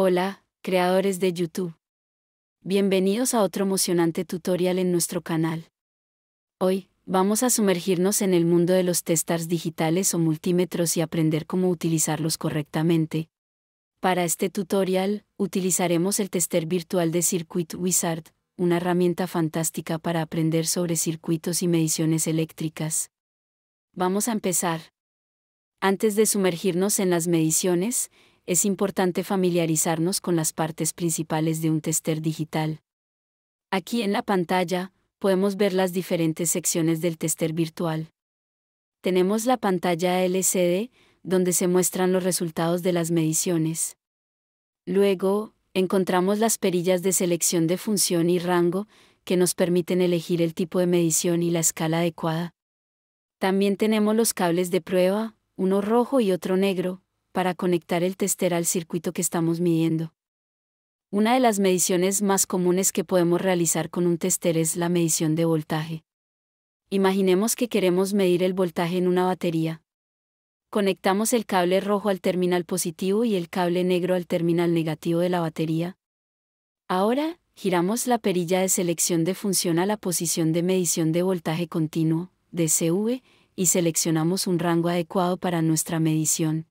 Hola, creadores de YouTube. Bienvenidos a otro emocionante tutorial en nuestro canal. Hoy, vamos a sumergirnos en el mundo de los testers digitales o multímetros y aprender cómo utilizarlos correctamente. Para este tutorial, utilizaremos el tester virtual de Circuit Wizard, una herramienta fantástica para aprender sobre circuitos y mediciones eléctricas. Vamos a empezar. Antes de sumergirnos en las mediciones, es importante familiarizarnos con las partes principales de un tester digital. Aquí en la pantalla, podemos ver las diferentes secciones del tester virtual. Tenemos la pantalla LCD, donde se muestran los resultados de las mediciones. Luego, encontramos las perillas de selección de función y rango, que nos permiten elegir el tipo de medición y la escala adecuada. También tenemos los cables de prueba, uno rojo y otro negro, para conectar el tester al circuito que estamos midiendo. Una de las mediciones más comunes que podemos realizar con un tester es la medición de voltaje. Imaginemos que queremos medir el voltaje en una batería. Conectamos el cable rojo al terminal positivo y el cable negro al terminal negativo de la batería. Ahora, giramos la perilla de selección de función a la posición de medición de voltaje continuo, DCV, y seleccionamos un rango adecuado para nuestra medición,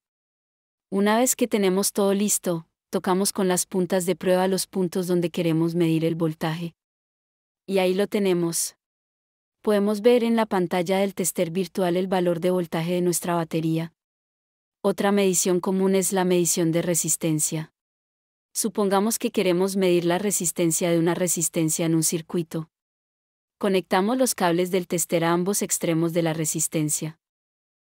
una vez que tenemos todo listo, tocamos con las puntas de prueba los puntos donde queremos medir el voltaje. Y ahí lo tenemos. Podemos ver en la pantalla del tester virtual el valor de voltaje de nuestra batería. Otra medición común es la medición de resistencia. Supongamos que queremos medir la resistencia de una resistencia en un circuito. Conectamos los cables del tester a ambos extremos de la resistencia.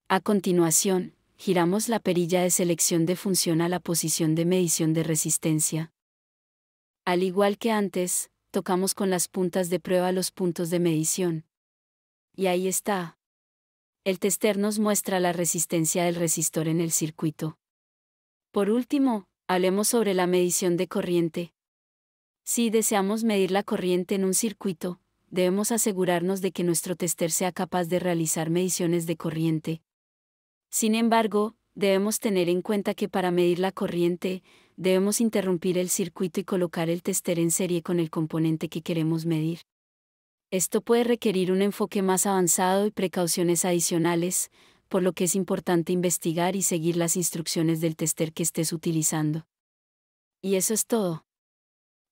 A continuación, giramos la perilla de selección de función a la posición de medición de resistencia. Al igual que antes, tocamos con las puntas de prueba los puntos de medición. Y ahí está. El tester nos muestra la resistencia del resistor en el circuito. Por último, hablemos sobre la medición de corriente. Si deseamos medir la corriente en un circuito, debemos asegurarnos de que nuestro tester sea capaz de realizar mediciones de corriente, sin embargo, debemos tener en cuenta que para medir la corriente, debemos interrumpir el circuito y colocar el tester en serie con el componente que queremos medir. Esto puede requerir un enfoque más avanzado y precauciones adicionales, por lo que es importante investigar y seguir las instrucciones del tester que estés utilizando. Y eso es todo.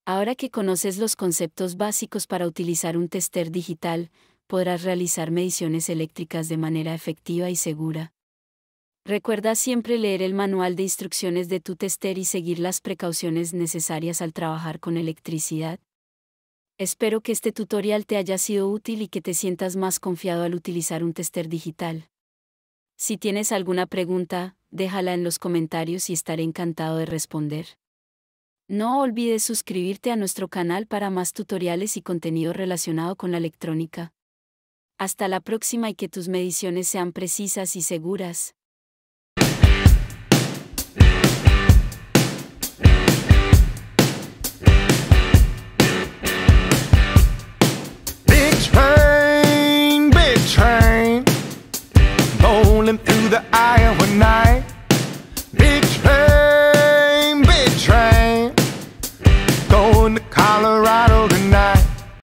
Ahora que conoces los conceptos básicos para utilizar un tester digital, podrás realizar mediciones eléctricas de manera efectiva y segura. Recuerda siempre leer el manual de instrucciones de tu tester y seguir las precauciones necesarias al trabajar con electricidad. Espero que este tutorial te haya sido útil y que te sientas más confiado al utilizar un tester digital. Si tienes alguna pregunta, déjala en los comentarios y estaré encantado de responder. No olvides suscribirte a nuestro canal para más tutoriales y contenido relacionado con la electrónica. Hasta la próxima y que tus mediciones sean precisas y seguras.